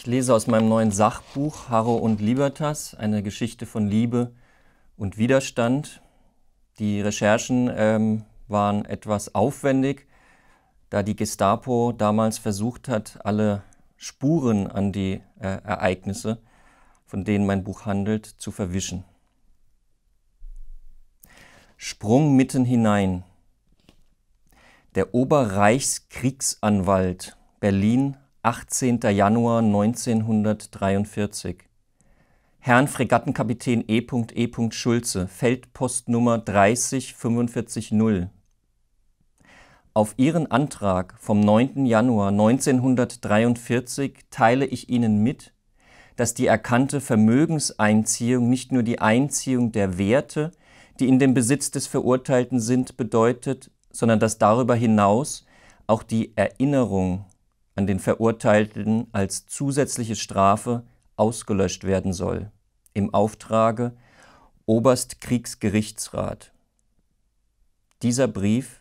Ich lese aus meinem neuen Sachbuch Harro und Libertas, eine Geschichte von Liebe und Widerstand. Die Recherchen ähm, waren etwas aufwendig, da die Gestapo damals versucht hat, alle Spuren an die äh, Ereignisse, von denen mein Buch handelt, zu verwischen. Sprung mitten hinein. Der Oberreichskriegsanwalt Berlin 18. Januar 1943 Herrn Fregattenkapitän E. E. Schulze, Feldpostnummer 30450 Auf Ihren Antrag vom 9. Januar 1943 teile ich Ihnen mit, dass die erkannte Vermögenseinziehung nicht nur die Einziehung der Werte, die in dem Besitz des Verurteilten sind, bedeutet, sondern dass darüber hinaus auch die Erinnerung an den Verurteilten als zusätzliche Strafe ausgelöscht werden soll, im Auftrage Oberstkriegsgerichtsrat. Dieser Brief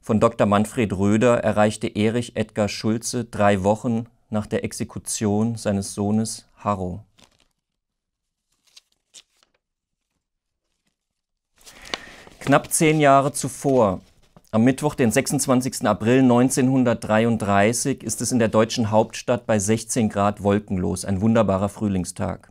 von Dr. Manfred Röder erreichte Erich Edgar Schulze drei Wochen nach der Exekution seines Sohnes Harro. Knapp zehn Jahre zuvor am Mittwoch, den 26. April 1933, ist es in der deutschen Hauptstadt bei 16 Grad wolkenlos, ein wunderbarer Frühlingstag.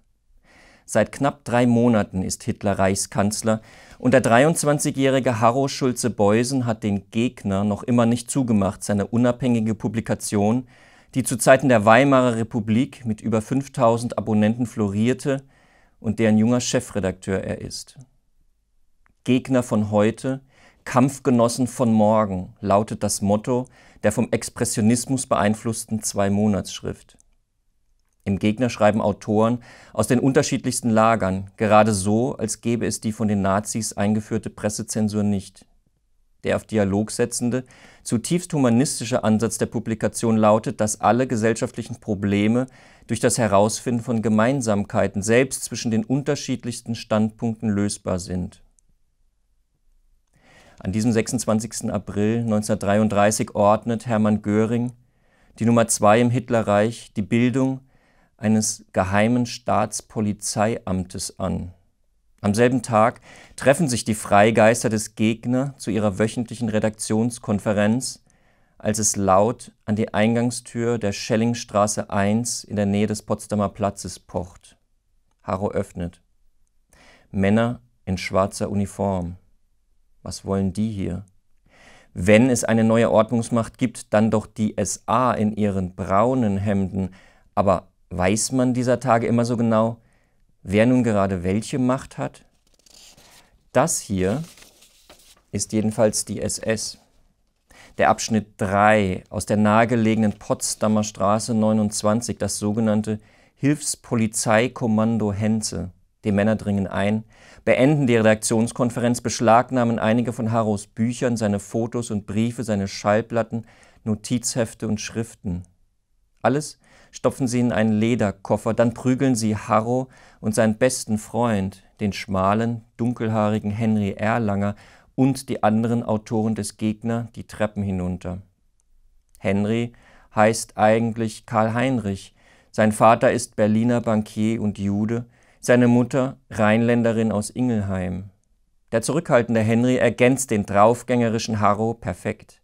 Seit knapp drei Monaten ist Hitler Reichskanzler und der 23-jährige Harro Schulze-Beusen hat den Gegner noch immer nicht zugemacht, seine unabhängige Publikation, die zu Zeiten der Weimarer Republik mit über 5000 Abonnenten florierte und deren junger Chefredakteur er ist. Gegner von heute Kampfgenossen von morgen lautet das Motto der vom Expressionismus beeinflussten Zwei-Monats-Schrift. Im Gegner schreiben Autoren aus den unterschiedlichsten Lagern, gerade so, als gäbe es die von den Nazis eingeführte Pressezensur nicht. Der auf Dialog setzende, zutiefst humanistische Ansatz der Publikation lautet, dass alle gesellschaftlichen Probleme durch das Herausfinden von Gemeinsamkeiten selbst zwischen den unterschiedlichsten Standpunkten lösbar sind an diesem 26. April 1933 ordnet Hermann Göring, die Nummer zwei im Hitlerreich, die Bildung eines geheimen Staatspolizeiamtes an. Am selben Tag treffen sich die Freigeister des Gegner zu ihrer wöchentlichen Redaktionskonferenz, als es laut an die Eingangstür der Schellingstraße 1 in der Nähe des Potsdamer Platzes pocht. Haro öffnet. Männer in schwarzer Uniform. Was wollen die hier? Wenn es eine neue Ordnungsmacht gibt, dann doch die SA in ihren braunen Hemden. Aber weiß man dieser Tage immer so genau, wer nun gerade welche Macht hat? Das hier ist jedenfalls die SS. Der Abschnitt 3 aus der nahegelegenen Potsdamer Straße 29, das sogenannte Hilfspolizeikommando Henze. Die Männer dringen ein, beenden die Redaktionskonferenz, beschlagnahmen einige von Harrows Büchern, seine Fotos und Briefe, seine Schallplatten, Notizhefte und Schriften. Alles stopfen sie in einen Lederkoffer, dann prügeln sie Harro und seinen besten Freund, den schmalen, dunkelhaarigen Henry Erlanger und die anderen Autoren des Gegner die Treppen hinunter. Henry heißt eigentlich Karl Heinrich, sein Vater ist Berliner Bankier und Jude, seine Mutter Rheinländerin aus Ingelheim. Der zurückhaltende Henry ergänzt den draufgängerischen Harro perfekt.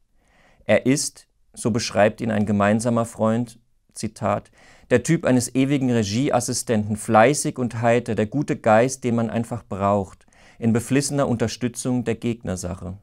Er ist, so beschreibt ihn ein gemeinsamer Freund, Zitat, der Typ eines ewigen Regieassistenten, fleißig und heiter, der gute Geist, den man einfach braucht, in beflissener Unterstützung der Gegnersache.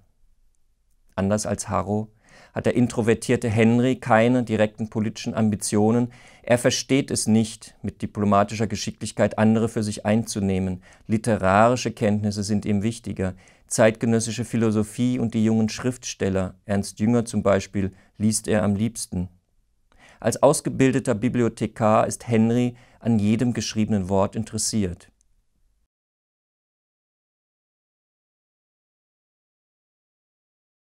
Anders als Harrow, hat der introvertierte Henry keine direkten politischen Ambitionen. Er versteht es nicht, mit diplomatischer Geschicklichkeit andere für sich einzunehmen. Literarische Kenntnisse sind ihm wichtiger. Zeitgenössische Philosophie und die jungen Schriftsteller, Ernst Jünger zum Beispiel, liest er am liebsten. Als ausgebildeter Bibliothekar ist Henry an jedem geschriebenen Wort interessiert.